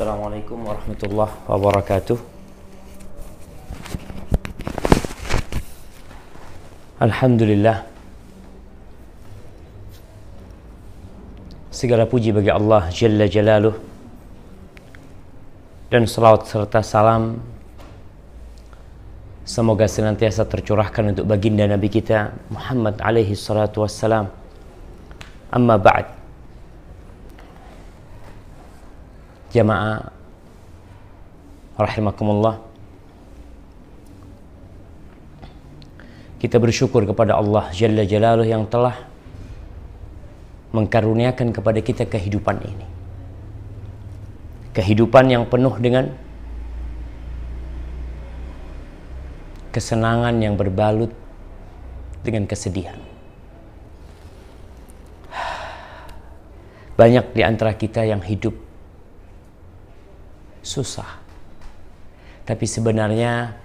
Assalamualaikum warahmatullahi wabarakatuh. Alhamdulillah. Segala puji bagi Allah Jalla Jalaluh dan salawat serta salam semoga senantiasa tercurahkan untuk baginda Nabi kita Muhammad alaihi salatu wassalam. Amma ba'd. jamaah rahimakumullah kita bersyukur kepada Allah Jalla Jalaluh yang telah mengkaruniakan kepada kita kehidupan ini. Kehidupan yang penuh dengan kesenangan yang berbalut dengan kesedihan. Banyak di antara kita yang hidup susah. Tapi sebenarnya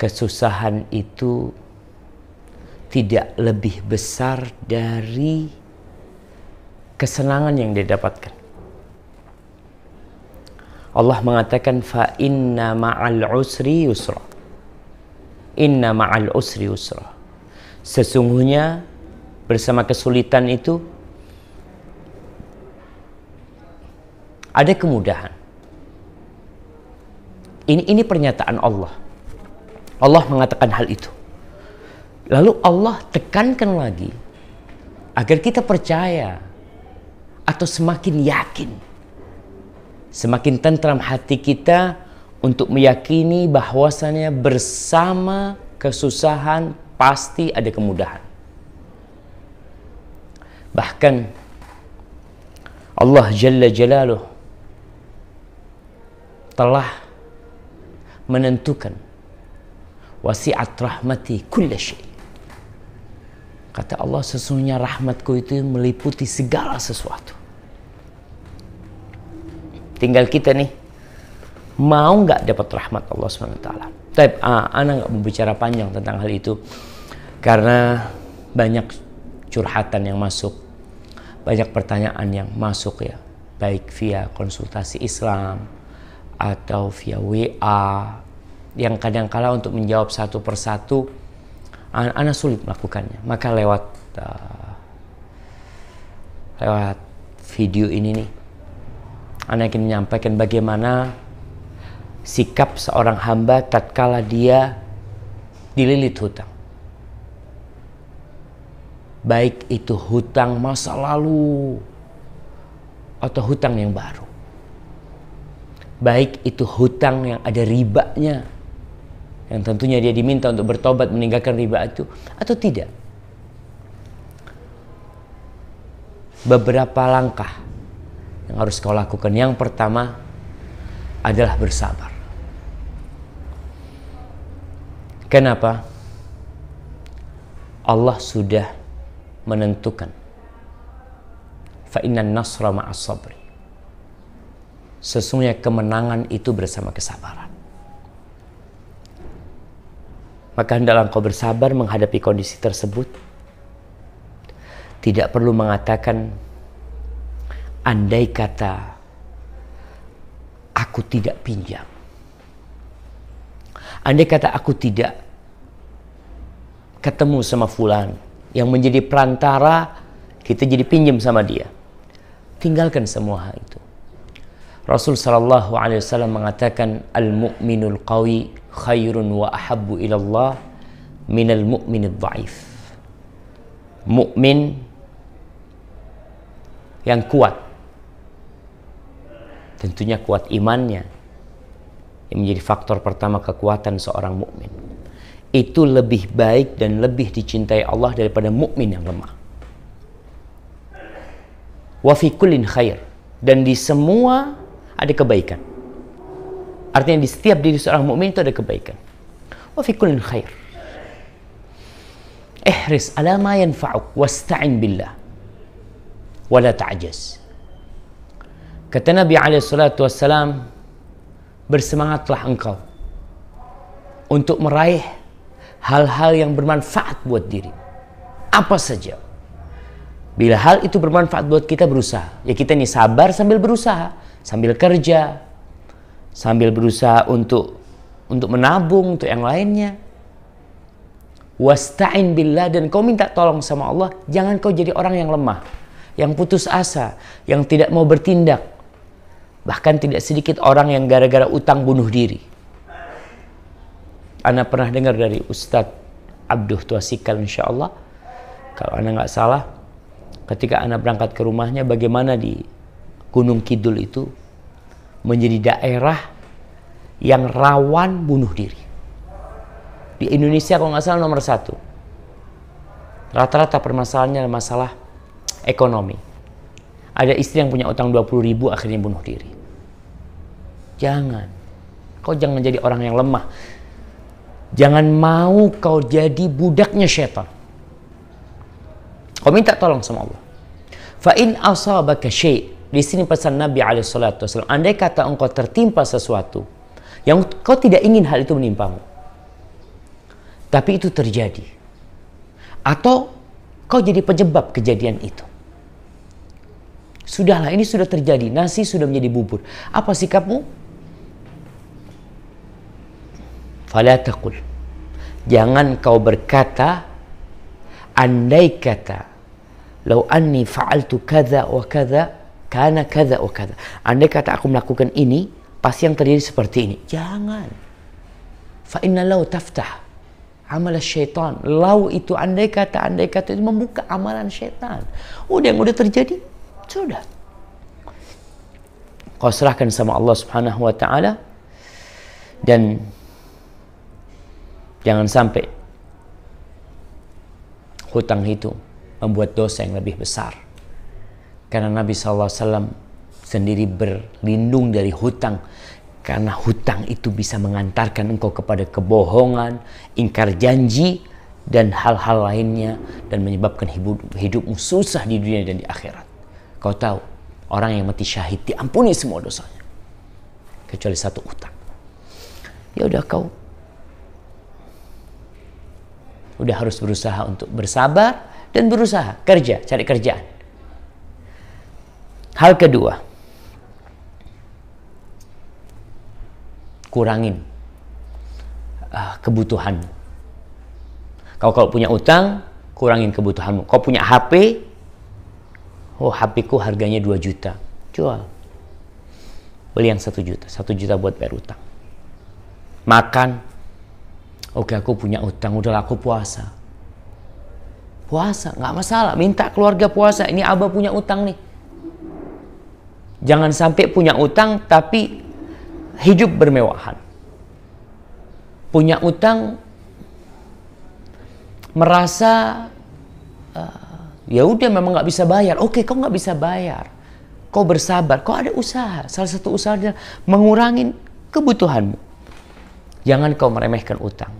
kesusahan itu tidak lebih besar dari kesenangan yang didapatkan. Allah mengatakan fa inna ma'al usri yusra. Inna ma'al usri yusra. Sesungguhnya bersama kesulitan itu ada kemudahan. Ini ini pernyataan Allah. Allah mengatakan hal itu. Lalu Allah tekankan lagi agar kita percaya atau semakin yakin. Semakin tentram hati kita untuk meyakini bahwasannya bersama kesusahan pasti ada kemudahan. Bahkan Allah Jalla Jalaluh telah menentukan wasiat rahmati kulla Kata Allah sesungguhnya rahmatku itu meliputi segala sesuatu. Tinggal kita nih mau nggak dapat rahmat Allah swt. Tapi uh, anak nggak membicara panjang tentang hal itu karena banyak curhatan yang masuk, banyak pertanyaan yang masuk ya, baik via konsultasi Islam, atau via WA yang kala untuk menjawab satu persatu anak, anak sulit melakukannya maka lewat uh, lewat video ini nih anak ingin menyampaikan bagaimana sikap seorang hamba tatkala dia dililit hutang baik itu hutang masa lalu atau hutang yang baru baik itu hutang yang ada ribanya yang tentunya dia diminta untuk bertobat meninggalkan riba itu atau tidak beberapa langkah yang harus kau lakukan yang pertama adalah bersabar kenapa Allah sudah menentukan fa'inan nasra ma'as sabri Sesungguhnya kemenangan itu bersama kesabaran. Maka hendaklah engkau bersabar menghadapi kondisi tersebut. Tidak perlu mengatakan, andai kata aku tidak pinjam. Andai kata aku tidak ketemu sama fulan yang menjadi perantara kita jadi pinjam sama dia. Tinggalkan semua hal itu. Rasul sallallahu alaihi wasallam mengatakan al-mu'minul qawi khairun wa ahabbu ila Allah minal mu'minid dhaif. Mukmin yang kuat tentunya kuat imannya yang menjadi faktor pertama kekuatan seorang mukmin itu lebih baik dan lebih dicintai Allah daripada mukmin yang lemah. Wa fi kullin khair dan di semua ada kebaikan. Artinya di setiap diri seorang mukmin itu ada kebaikan. Wa fi kullin khair. Ihris ala ma yanfa'uk wasta'in billah. Wa la ta'jaz. Kata Nabi alaihi salatu wassalam, bersemangatlah engkau untuk meraih hal-hal yang bermanfaat buat diri. Apa saja. Bila hal itu bermanfaat buat kita berusaha. Ya kita nih sabar sambil berusaha sambil kerja, sambil berusaha untuk untuk menabung untuk yang lainnya. Wasta'in billah dan kau minta tolong sama Allah, jangan kau jadi orang yang lemah, yang putus asa, yang tidak mau bertindak. Bahkan tidak sedikit orang yang gara-gara utang bunuh diri. Anda pernah dengar dari Ustadz Abduh Tuasikal insya Allah. Kalau Anda nggak salah, ketika Anda berangkat ke rumahnya, bagaimana di Gunung Kidul itu menjadi daerah yang rawan bunuh diri. Di Indonesia kalau nggak salah nomor satu. Rata-rata permasalahannya adalah masalah ekonomi. Ada istri yang punya utang 20 ribu akhirnya bunuh diri. Jangan. Kau jangan jadi orang yang lemah. Jangan mau kau jadi budaknya syaitan Kau minta tolong sama Allah. fa'in asabaka di sini pesan Nabi SAW. Andai kata engkau tertimpa sesuatu yang kau tidak ingin hal itu menimpamu. Tapi itu terjadi. Atau kau jadi penyebab kejadian itu. Sudahlah, ini sudah terjadi. Nasi sudah menjadi bubur. Apa sikapmu? taqul. Jangan kau berkata, andai kata, lau anni fa'altu kada wa kada, karena kata oh kata Andai kata aku melakukan ini, pasti yang terjadi seperti ini. Jangan. Fa inna law taftah amal syaitan. Law itu andai kata, andai kata itu membuka amalan syaitan. Udah yang udah terjadi, sudah. Kau serahkan sama Allah subhanahu wa ta'ala. Dan jangan sampai hutang itu membuat dosa yang lebih besar. Karena Nabi SAW sendiri berlindung dari hutang. Karena hutang itu bisa mengantarkan engkau kepada kebohongan, ingkar janji, dan hal-hal lainnya. Dan menyebabkan hidupmu susah di dunia dan di akhirat. Kau tahu, orang yang mati syahid diampuni semua dosanya. Kecuali satu hutang. Ya udah kau udah harus berusaha untuk bersabar dan berusaha kerja cari kerjaan Hal kedua, kurangin uh, kebutuhanmu. Kau kalau punya utang, kurangin kebutuhanmu. Kau punya HP, oh HP ku harganya 2 juta, jual. Beli yang satu juta, Satu juta buat bayar utang. Makan, oke aku punya utang, udah aku puasa. Puasa, nggak masalah, minta keluarga puasa, ini abah punya utang nih Jangan sampai punya utang tapi hidup bermewahan. Punya utang merasa uh, ya udah memang nggak bisa bayar. Oke, kau nggak bisa bayar. Kau bersabar, kau ada usaha. Salah satu usahanya mengurangi kebutuhanmu. Jangan kau meremehkan utang.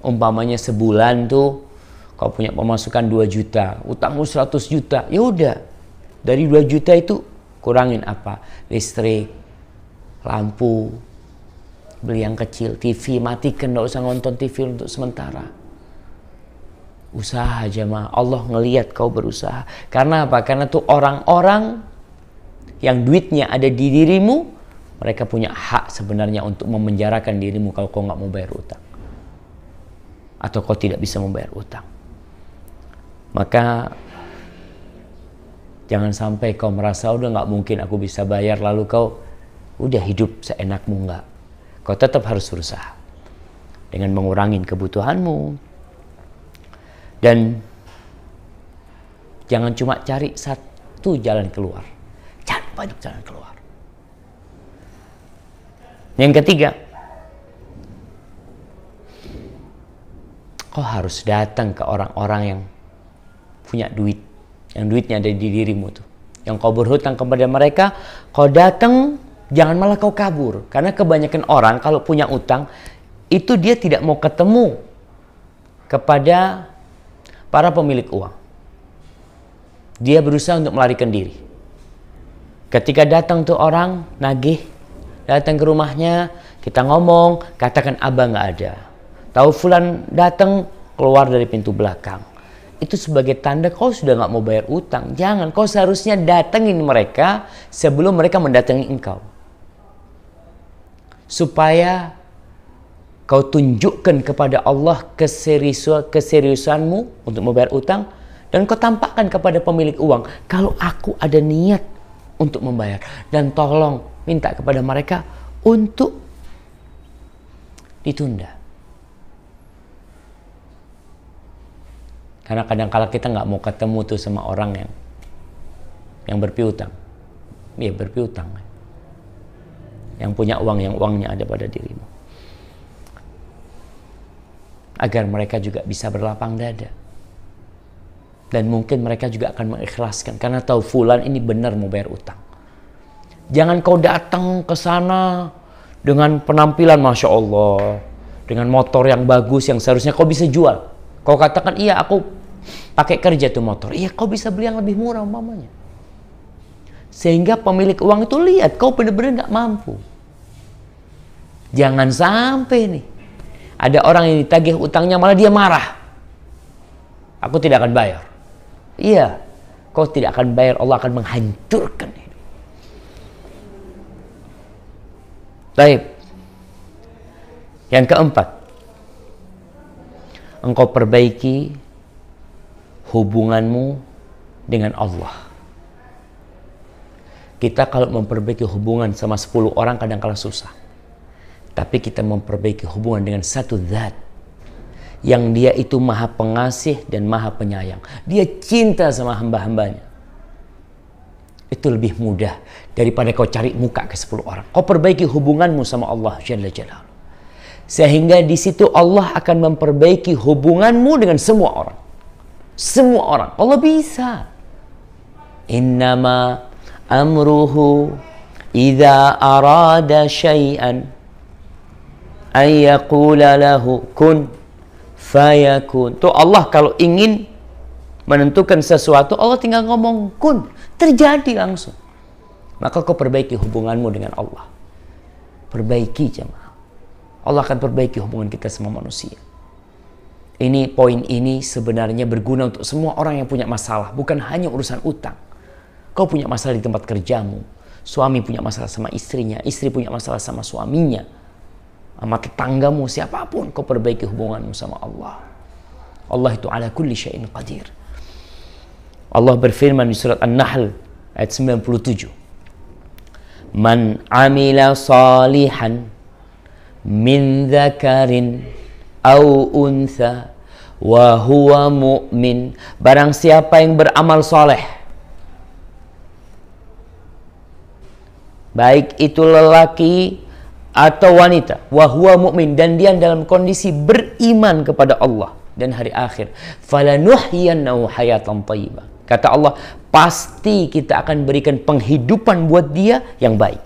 Umpamanya sebulan tuh kau punya pemasukan 2 juta, utangmu 100 juta. Ya udah, dari 2 juta itu kurangin apa? Listrik, lampu, beli yang kecil, TV matikan, nggak usah nonton TV untuk sementara. Usaha aja mah, Allah ngeliat kau berusaha. Karena apa? Karena tuh orang-orang yang duitnya ada di dirimu, mereka punya hak sebenarnya untuk memenjarakan dirimu kalau kau nggak mau bayar utang. Atau kau tidak bisa membayar utang. Maka Jangan sampai kau merasa udah nggak mungkin aku bisa bayar lalu kau udah hidup seenakmu nggak. Kau tetap harus berusaha dengan mengurangi kebutuhanmu dan jangan cuma cari satu jalan keluar. Cari banyak jalan keluar. Yang ketiga, kau harus datang ke orang-orang yang punya duit yang duitnya ada di dirimu tuh. Yang kau berhutang kepada mereka, kau datang jangan malah kau kabur. Karena kebanyakan orang kalau punya utang itu dia tidak mau ketemu kepada para pemilik uang. Dia berusaha untuk melarikan diri. Ketika datang tuh orang nagih, datang ke rumahnya, kita ngomong, katakan abang nggak ada. Tahu Fulan datang, keluar dari pintu belakang itu sebagai tanda kau sudah nggak mau bayar utang. Jangan, kau seharusnya datangin mereka sebelum mereka mendatangi engkau. Supaya kau tunjukkan kepada Allah keseriusanmu untuk membayar utang dan kau tampakkan kepada pemilik uang kalau aku ada niat untuk membayar dan tolong minta kepada mereka untuk ditunda. Karena kadang kala kita nggak mau ketemu tuh sama orang yang yang berpiutang. Ya berpiutang. Yang punya uang yang uangnya ada pada dirimu. Agar mereka juga bisa berlapang dada. Dan mungkin mereka juga akan mengikhlaskan karena tahu fulan ini benar mau bayar utang. Jangan kau datang ke sana dengan penampilan masya Allah, dengan motor yang bagus yang seharusnya kau bisa jual. Kau katakan iya aku pakai kerja tuh motor iya kau bisa beli yang lebih murah umpamanya sehingga pemilik uang itu lihat kau bener-bener nggak mampu jangan sampai nih ada orang yang ditagih utangnya malah dia marah aku tidak akan bayar iya kau tidak akan bayar Allah akan menghancurkan hidup, baik Yang keempat, engkau perbaiki hubunganmu dengan Allah. Kita kalau memperbaiki hubungan sama 10 orang kadang kala susah. Tapi kita memperbaiki hubungan dengan satu zat. Yang dia itu maha pengasih dan maha penyayang. Dia cinta sama hamba-hambanya. Itu lebih mudah daripada kau cari muka ke 10 orang. Kau perbaiki hubunganmu sama Allah Jalla Sehingga di situ Allah akan memperbaiki hubunganmu dengan semua orang. Semua orang. Allah bisa. Innama amruhu idza arada syai'an an yaqula lahu kun fayakun. Tuh Allah kalau ingin menentukan sesuatu, Allah tinggal ngomong kun, terjadi langsung. Maka kau perbaiki hubunganmu dengan Allah. Perbaiki jemaah. Allah akan perbaiki hubungan kita sama manusia. Ini poin ini sebenarnya berguna untuk semua orang yang punya masalah, bukan hanya urusan utang. Kau punya masalah di tempat kerjamu, suami punya masalah sama istrinya, istri punya masalah sama suaminya, sama tetanggamu, siapapun kau perbaiki hubunganmu sama Allah. Allah itu ala kulli syai'in qadir. Allah berfirman di surat An-Nahl ayat 97. Man amila salihan min dzakarin au unsa wa huwa mu'min barang siapa yang beramal soleh baik itu lelaki atau wanita wa huwa mu'min dan dia dalam kondisi beriman kepada Allah dan hari akhir falanuhyiyannahu hayatan thayyibah kata Allah pasti kita akan berikan penghidupan buat dia yang baik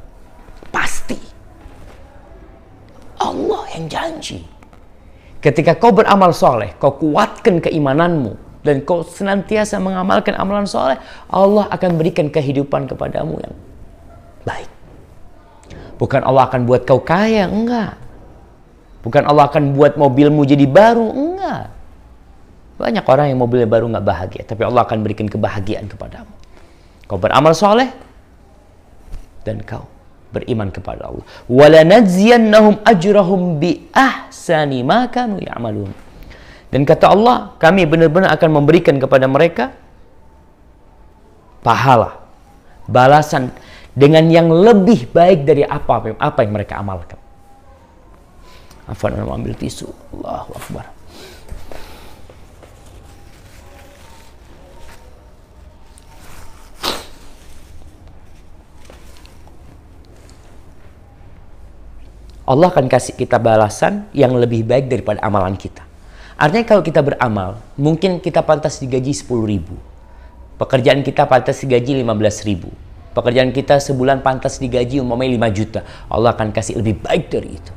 pasti Allah yang janji Ketika kau beramal soleh, kau kuatkan keimananmu, dan kau senantiasa mengamalkan amalan soleh, Allah akan berikan kehidupan kepadamu yang baik. Bukan Allah akan buat kau kaya, enggak. Bukan Allah akan buat mobilmu jadi baru, enggak. Banyak orang yang mobilnya baru enggak bahagia, tapi Allah akan berikan kebahagiaan kepadamu. Kau beramal soleh, dan kau beriman kepada Allah. Walanajziyannahum ajrahum bi ahsani ma kanu ya'malun. Dan kata Allah, kami benar-benar akan memberikan kepada mereka pahala, balasan dengan yang lebih baik dari apa apa yang mereka amalkan. Afan ambil tisu. Allahu Akbar. Allah akan kasih kita balasan yang lebih baik daripada amalan kita. Artinya kalau kita beramal, mungkin kita pantas digaji 10 ribu. Pekerjaan kita pantas digaji 15 ribu. Pekerjaan kita sebulan pantas digaji umumnya 5 juta. Allah akan kasih lebih baik dari itu.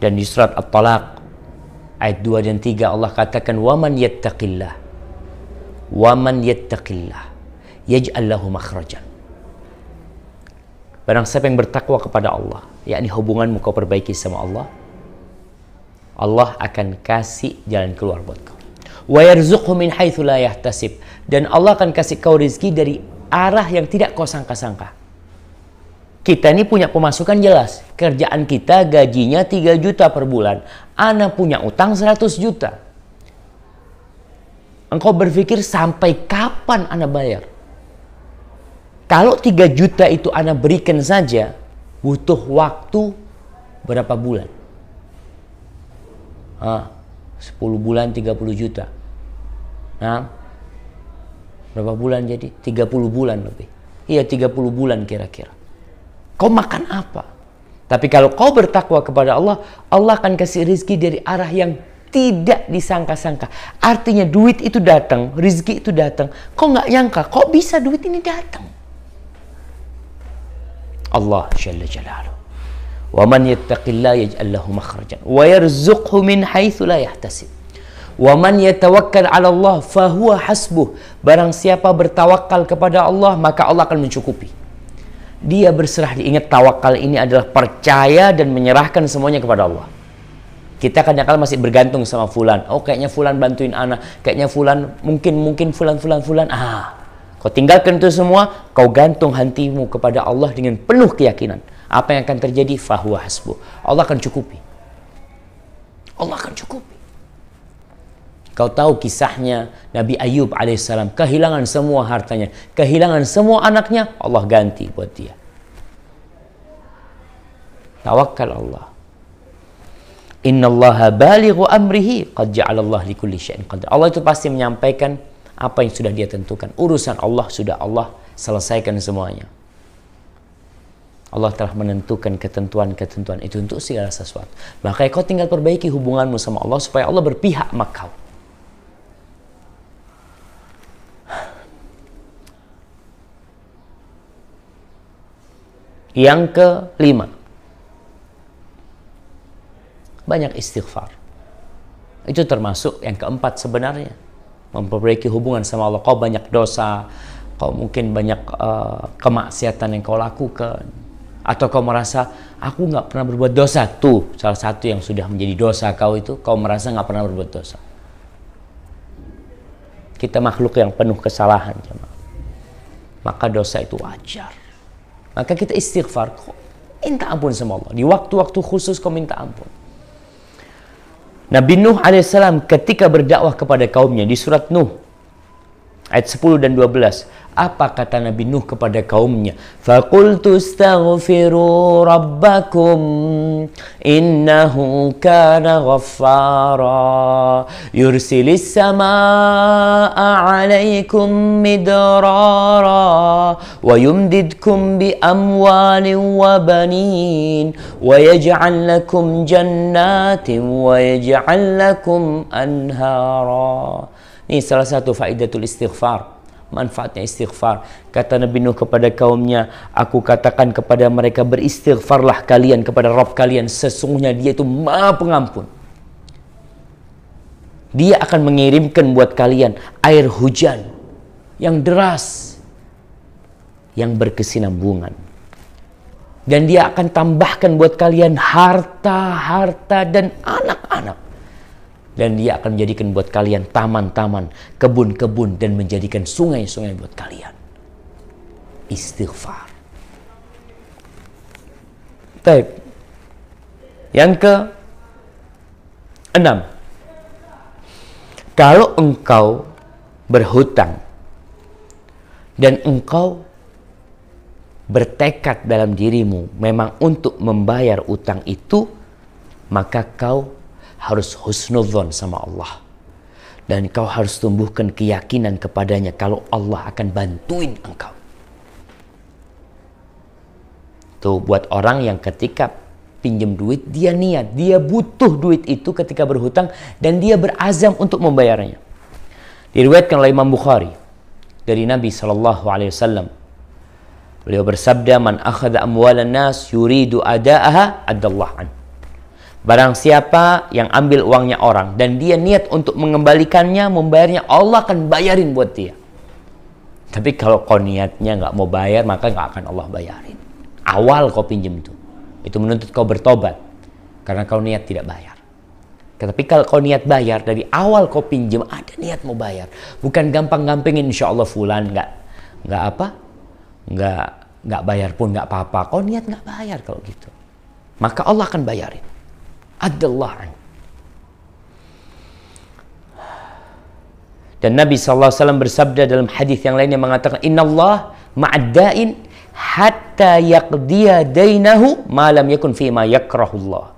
Dan di surat At-Talaq ayat 2 dan 3 Allah katakan waman yattaqillah waman yattaqillah yaj'al lahu makhrajan Barang siapa yang bertakwa kepada Allah, yakni hubunganmu kau perbaiki sama Allah, Allah akan kasih jalan keluar buat kau. Wa yarzuqhu min haitsu la yahtasib dan Allah akan kasih kau rezeki dari arah yang tidak kau sangka-sangka. Kita ini punya pemasukan jelas. Kerjaan kita gajinya 3 juta per bulan. anak punya utang 100 juta. Engkau berpikir sampai kapan anak bayar? Kalau 3 juta itu Anda berikan saja, butuh waktu berapa bulan? Sepuluh 10 bulan 30 juta. Nah, berapa bulan jadi? 30 bulan lebih. Iya 30 bulan kira-kira. Kau makan apa? Tapi kalau kau bertakwa kepada Allah, Allah akan kasih rizki dari arah yang tidak disangka-sangka. Artinya duit itu datang, rizki itu datang. Kau nggak nyangka, kok bisa duit ini datang? Allah Jalla Jalaluh. Wa man yattaqillah yaj'al lahu makhrajan wa yarzuqhu min haitsu la yahtasib. Wa man yatawakkal 'ala Allah fa huwa hasbuh. Barang siapa bertawakal kepada Allah, maka Allah akan mencukupi. Dia berserah diingat tawakal ini adalah percaya dan menyerahkan semuanya kepada Allah kita kadang-kadang masih bergantung sama fulan oh kayaknya fulan bantuin anak kayaknya fulan mungkin mungkin fulan fulan fulan ah Kau tinggalkan itu semua, kau gantung hatimu kepada Allah dengan penuh keyakinan. Apa yang akan terjadi? Fahuwa hasbu. Allah akan cukupi. Allah akan cukupi. Kau tahu kisahnya Nabi Ayub alaihissalam kehilangan semua hartanya, kehilangan semua anaknya, Allah ganti buat dia. Tawakal Allah. Inna Allah balighu amrihi qad ja'ala Allah li kulli syai'in Allah itu pasti menyampaikan apa yang sudah dia tentukan. Urusan Allah sudah Allah selesaikan semuanya. Allah telah menentukan ketentuan-ketentuan itu untuk segala sesuatu. Maka kau tinggal perbaiki hubunganmu sama Allah supaya Allah berpihak sama kau. Yang kelima, banyak istighfar. Itu termasuk yang keempat sebenarnya memperbaiki hubungan sama Allah. Kau banyak dosa, kau mungkin banyak uh, kemaksiatan yang kau lakukan, atau kau merasa aku nggak pernah berbuat dosa tuh salah satu yang sudah menjadi dosa kau itu kau merasa nggak pernah berbuat dosa. Kita makhluk yang penuh kesalahan, cuman. Maka dosa itu wajar. Maka kita istighfar, kau minta ampun sama Allah. Di waktu-waktu khusus kau minta ampun. Nabi Nuh alaihissalam ketika berdakwah kepada kaumnya di surat Nuh ayat 10 dan 12 Apa kata Nabi Nuh kepada kaumnya? Faqultu astaghfiru rabbakum innahu kana ghaffara yursilis samaa alaikum midrara wa yumdidkum bi amwalin wa banin wa yaj'al lakum jannatin wa yaj'al lakum anhara Ini salah satu faedatul istighfar. manfaatnya istighfar. Kata Nabi Nuh kepada kaumnya, aku katakan kepada mereka beristighfarlah kalian kepada Rabb kalian. Sesungguhnya dia itu maha pengampun. Dia akan mengirimkan buat kalian air hujan yang deras, yang berkesinambungan. Dan dia akan tambahkan buat kalian harta-harta dan anak-anak dan dia akan menjadikan buat kalian taman-taman, kebun-kebun, dan menjadikan sungai-sungai buat kalian. Istighfar. Taib. Yang ke enam. Kalau engkau berhutang dan engkau bertekad dalam dirimu memang untuk membayar utang itu, maka kau harus husnudzon sama Allah. Dan kau harus tumbuhkan keyakinan kepadanya kalau Allah akan bantuin engkau. Tuh buat orang yang ketika pinjam duit, dia niat, dia butuh duit itu ketika berhutang dan dia berazam untuk membayarnya. Diriwayatkan oleh Imam Bukhari dari Nabi Shallallahu Alaihi Wasallam. Beliau bersabda, "Man akhada amwalan nas yuridu ada'aha adallah an." Barang siapa yang ambil uangnya orang dan dia niat untuk mengembalikannya, membayarnya, Allah akan bayarin buat dia. Tapi kalau kau niatnya nggak mau bayar, maka nggak akan Allah bayarin. Awal kau pinjam itu. Itu menuntut kau bertobat. Karena kau niat tidak bayar. Tetapi kalau kau niat bayar, dari awal kau pinjam ada niat mau bayar. Bukan gampang-gampingin, insya Allah fulan, nggak, nggak apa, nggak, nggak bayar pun nggak apa-apa. Kau niat nggak bayar kalau gitu. Maka Allah akan bayarin. Abdullah Dan Nabi SAW bersabda dalam hadis yang lain yang mengatakan Inna Allah ma'addain hatta yaqdiya dainahu malam yakun fi ma yakrahullah.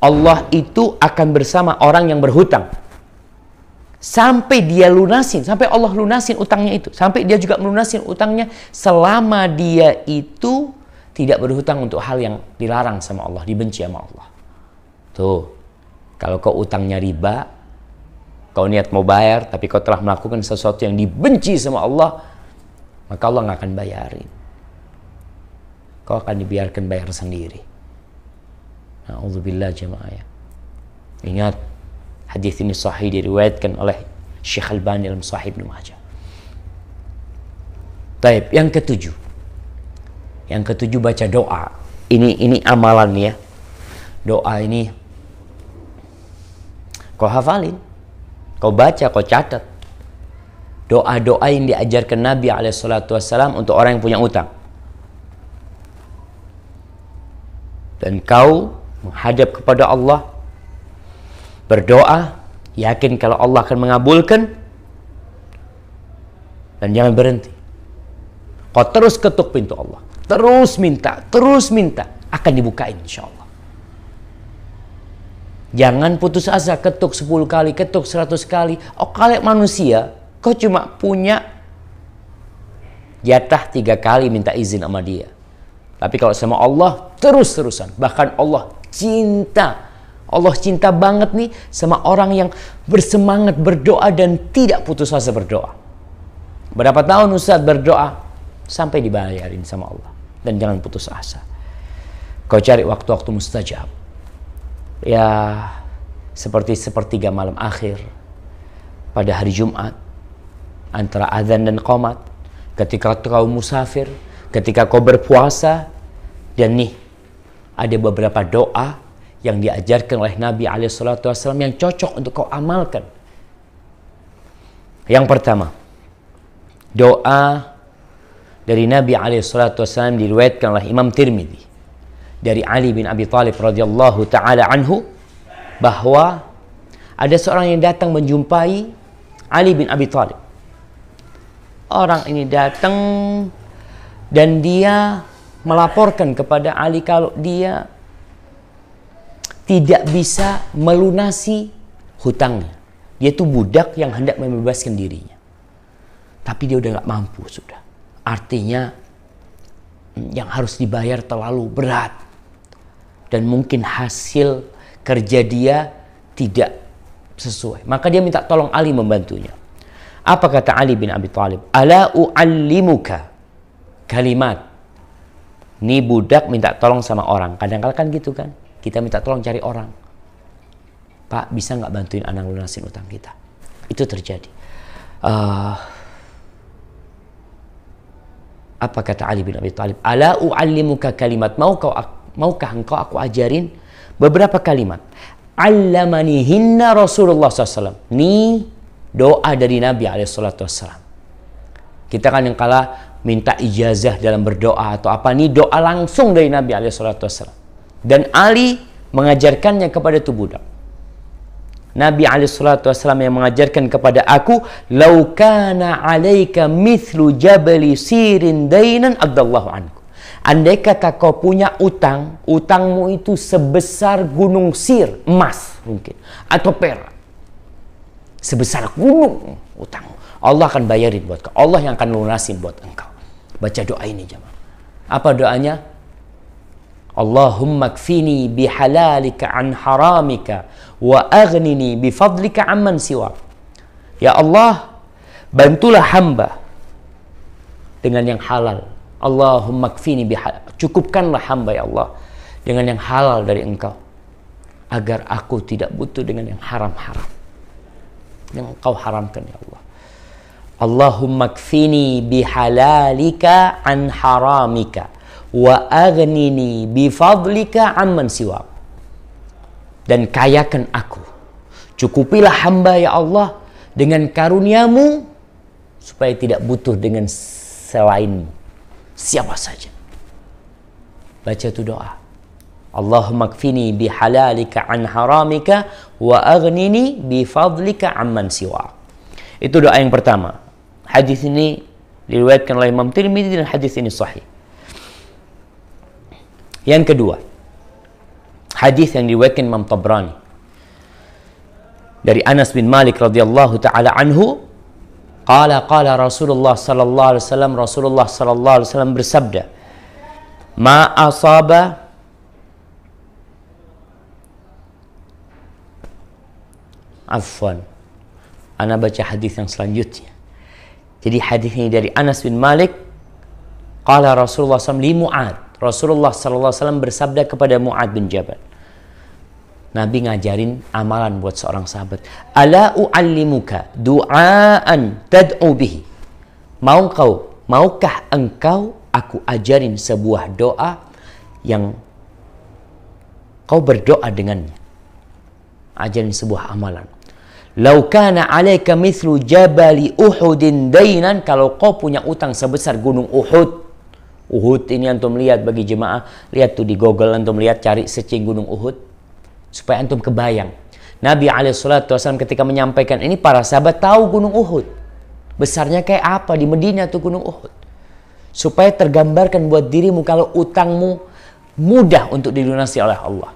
Allah itu akan bersama orang yang berhutang. Sampai dia lunasin, sampai Allah lunasin utangnya itu. Sampai dia juga melunasin utangnya selama dia itu tidak berhutang untuk hal yang dilarang sama Allah, dibenci sama Allah. Tuh, kalau kau utangnya riba, kau niat mau bayar, tapi kau telah melakukan sesuatu yang dibenci sama Allah, maka Allah nggak akan bayarin. Kau akan dibiarkan bayar sendiri. Alhamdulillah jemaah ya. Ingat, hadis ini sahih diriwayatkan oleh Syekh Al-Bani dalam Sahih Ibnu Majah. Taib, yang ketujuh. Yang ketujuh baca doa. Ini ini amalan ya. Doa ini Kau hafalin, kau baca, kau catat. Doa-doa yang diajarkan Nabi Alaihissalam untuk orang yang punya utang. Dan kau menghadap kepada Allah, berdoa, yakin kalau Allah akan mengabulkan, dan jangan berhenti. Kau terus ketuk pintu Allah, terus minta, terus minta, akan dibukain insya Allah. Jangan putus asa, ketuk 10 kali, ketuk 100 kali. Oh, kalian manusia, kau cuma punya jatah tiga kali minta izin sama dia. Tapi kalau sama Allah, terus-terusan. Bahkan Allah cinta Allah cinta banget nih sama orang yang bersemangat berdoa dan tidak putus asa berdoa. Berapa tahun Ustaz berdoa sampai dibayarin sama Allah dan jangan putus asa. Kau cari waktu-waktu mustajab ya seperti sepertiga malam akhir pada hari Jumat antara azan dan qomat ketika kau musafir ketika kau berpuasa dan nih ada beberapa doa yang diajarkan oleh Nabi wasallam yang cocok untuk kau amalkan yang pertama doa dari Nabi wasallam diriwayatkan oleh Imam Tirmidzi dari Ali bin Abi Thalib radhiyallahu taala anhu bahwa ada seorang yang datang menjumpai Ali bin Abi Thalib. Orang ini datang dan dia melaporkan kepada Ali kalau dia tidak bisa melunasi hutangnya. Dia itu budak yang hendak membebaskan dirinya. Tapi dia udah nggak mampu sudah. Artinya mm, yang harus dibayar terlalu berat dan mungkin hasil kerja dia tidak sesuai. Maka dia minta tolong Ali membantunya. Apa kata Ali bin Abi Thalib? Ala u'allimuka kalimat. Ini budak minta tolong sama orang. Kadang kala kan gitu kan. Kita minta tolong cari orang. Pak, bisa nggak bantuin anak lunasin utang kita? Itu terjadi. Uh, apa kata Ali bin Abi Thalib? Ala u'allimuka kalimat. Mau kau Maukah engkau aku ajarin beberapa kalimat? Allamanihinna Rasulullah SAW. ni doa dari Nabi Wasallam. Kita kan yang kalah minta ijazah dalam berdoa atau apa nih doa langsung dari Nabi Wasallam. Dan Ali mengajarkannya kepada tuh budak. Nabi Wasallam yang mengajarkan kepada aku, "Lau kana 'alaika mithlu jabali sirin dainan adallahu anka." Andai kata kau punya utang, utangmu itu sebesar gunung sir, emas mungkin, atau perak. Sebesar gunung utang. Allah akan bayarin buat kau. Allah yang akan lunasin buat engkau. Baca doa ini jemaah. Apa doanya? Allahumma kfini bihalalika an haramika wa agnini bifadlika amman siwa. Ya Allah, bantulah hamba dengan yang halal Allahumma kfini biha. Cukupkanlah hamba ya Allah dengan yang halal dari engkau. Agar aku tidak butuh dengan yang haram-haram. Yang engkau haramkan ya Allah. Allahumma kfini bihalalika an haramika. Wa agnini bifadlika amman siwab. Dan kayakan aku. Cukupilah hamba ya Allah dengan karuniamu supaya tidak butuh dengan selainmu siapa saja. Baca tu doa. Allahumma kfini bihalalika an haramika wa aghnini bifadlika amman siwa. Itu doa yang pertama. Hadis ini diriwayatkan oleh Imam Tirmidzi dan hadis ini sahih. Yang kedua, hadis yang diriwayatkan Imam Tabrani dari Anas bin Malik radhiyallahu taala anhu Qala qala Rasulullah sallallahu alaihi wasallam Rasulullah sallallahu alaihi wasallam bersabda Ma asaba Afwan Ana baca hadis yang selanjutnya Jadi hadis ini dari Anas bin Malik Qala Rasulullah SAW li Mu'ad Rasulullah sallallahu alaihi wasallam bersabda kepada Mu'ad bin Jabal Nabi ngajarin amalan buat seorang sahabat. Ala u'allimuka du'aan tad'u bihi. Mau kau, maukah engkau aku ajarin sebuah doa yang kau berdoa dengannya. Ajarin sebuah amalan. Lau kana alaika mithlu jabali Uhudin dainan kalau kau punya utang sebesar gunung Uhud. Uhud ini antum lihat bagi jemaah, lihat tuh di Google antum lihat cari secing gunung Uhud supaya antum kebayang. Nabi SAW ketika menyampaikan ini para sahabat tahu Gunung Uhud. Besarnya kayak apa di Medina tuh Gunung Uhud. Supaya tergambarkan buat dirimu kalau utangmu mudah untuk dilunasi oleh Allah.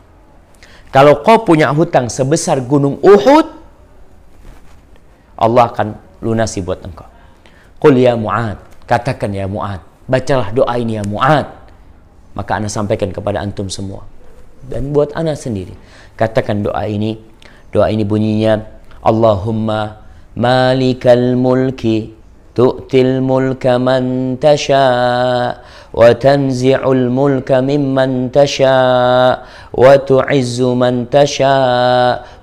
Kalau kau punya hutang sebesar Gunung Uhud, Allah akan lunasi buat engkau. Qul ya Mu'ad, katakan ya Mu'ad, bacalah doa ini ya Mu'ad. Maka Anda sampaikan kepada antum semua. Dan buat anak sendiri Katakan doa ini. Doa ini bunyinya Allahumma malikal mulki tu'til mulka man tasha wa tanzi'ul mulka mimman tasha wa tu'izzu man tasha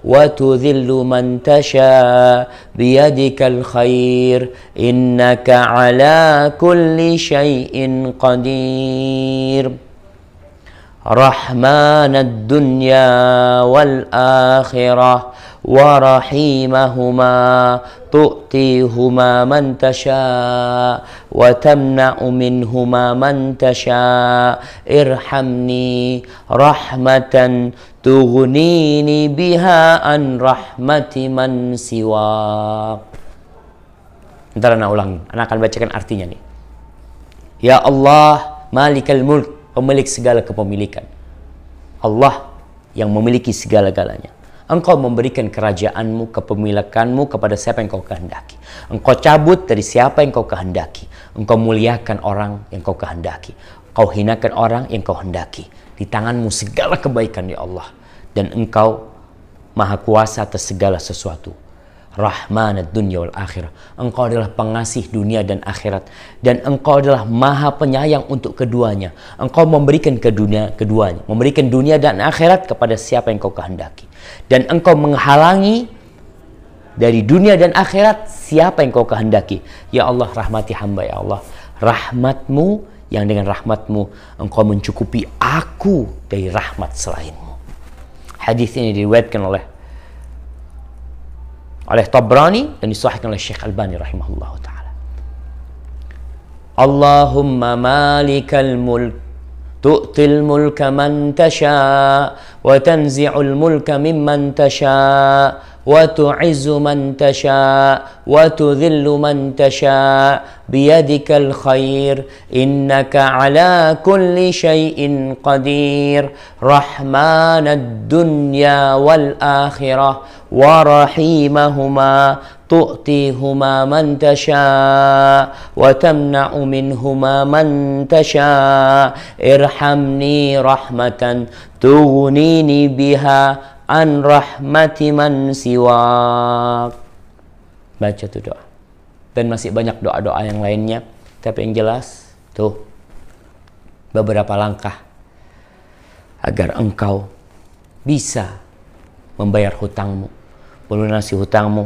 wa tudhillu man tasha biyadikal khair innaka ala kulli shayin qadir رحمن الدنيا والآخرة ورحيمهما تؤتيهما من تشاء وتمنع منهما من تشاء ارحمني رحمة تغنيني بها عن رحمة من سوى Ntar anak ulangi, anak akan bacakan artinya nih. Ya Allah, Malikal Mulk, pemilik segala kepemilikan. Allah yang memiliki segala-galanya. Engkau memberikan kerajaanmu, kepemilikanmu kepada siapa yang kau kehendaki. Engkau cabut dari siapa yang kau kehendaki. Engkau muliakan orang yang kau kehendaki. Kau hinakan orang yang kau hendaki. Di tanganmu segala kebaikan ya Allah. Dan engkau maha kuasa atas segala sesuatu. Rahman dunia wal akhirah. Engkau adalah pengasih dunia dan akhirat. Dan engkau adalah maha penyayang untuk keduanya. Engkau memberikan ke dunia, keduanya. Memberikan dunia dan akhirat kepada siapa yang kau kehendaki. Dan engkau menghalangi dari dunia dan akhirat siapa yang kau kehendaki. Ya Allah rahmati hamba ya Allah. Rahmatmu yang dengan rahmatmu engkau mencukupi aku dari rahmat selainmu. Hadis ini diriwayatkan oleh عليه طبراني لأن الصحيح كان الشيخ الباني رحمه الله تعالى اللهم مالك الملك تؤتي الملك من تشاء وتنزع الملك ممن تشاء وتعز من تشاء وتذل من تشاء بيدك الخير انك على كل شيء قدير رحمن الدنيا والاخره ورحيمهما تؤتيهما من تشاء وتمنع منهما من تشاء ارحمني رحمه تغنيني بها an rahmati man siwak. Baca tuh doa. Dan masih banyak doa-doa yang lainnya. Tapi yang jelas, tuh beberapa langkah agar engkau bisa membayar hutangmu, melunasi hutangmu.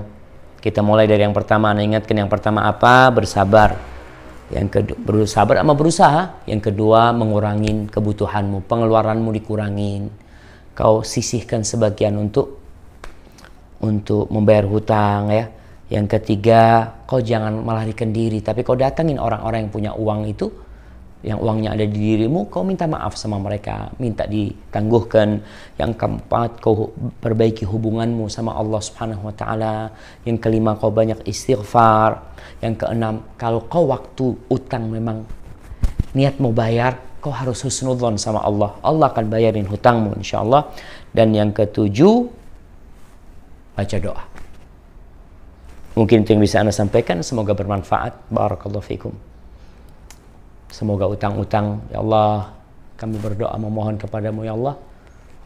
Kita mulai dari yang pertama, Anda ingatkan yang pertama apa? Bersabar. Yang kedua, bersabar sama berusaha. Yang kedua, mengurangin kebutuhanmu, pengeluaranmu dikurangin kau sisihkan sebagian untuk untuk membayar hutang ya. Yang ketiga, kau jangan melarikan diri, tapi kau datangin orang-orang yang punya uang itu, yang uangnya ada di dirimu, kau minta maaf sama mereka, minta ditangguhkan. Yang keempat, kau perbaiki hubunganmu sama Allah Subhanahu wa taala. Yang kelima, kau banyak istighfar. Yang keenam, kalau kau waktu utang memang niat mau bayar, kau harus husnudzon sama Allah. Allah akan bayarin hutangmu insyaallah. Dan yang ketujuh, baca doa. Mungkin itu yang bisa Anda sampaikan. Semoga bermanfaat. Barakallahu fikum. Semoga utang-utang, Ya Allah, kami berdoa memohon kepadamu, Ya Allah.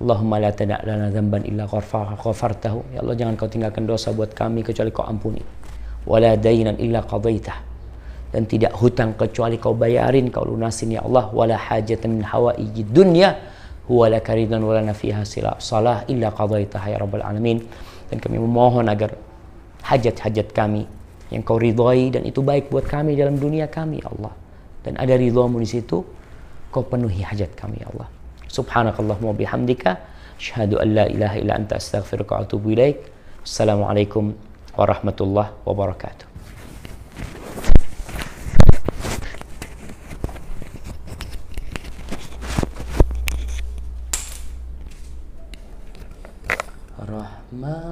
Allahumma la tada' lana dhanban illa ghafartahu. Ya Allah, jangan kau tinggalkan dosa buat kami kecuali kau ampuni. Wala daynan illa qadaitah dan tidak hutang kecuali kau bayarin kau lunasin ya Allah wala hajatan min hawaiji dunya huwa laka ridan wala nafiha salah illa qadaitaha ya rabbal alamin dan kami memohon agar hajat-hajat kami yang kau ridhoi dan itu baik buat kami dalam dunia kami ya Allah dan ada ridhamu di situ kau penuhi hajat kami ya Allah subhanakallahumma bihamdika syahadu an la ilaha illa anta astaghfiruka wa atubu ilaik assalamualaikum warahmatullahi wabarakatuh my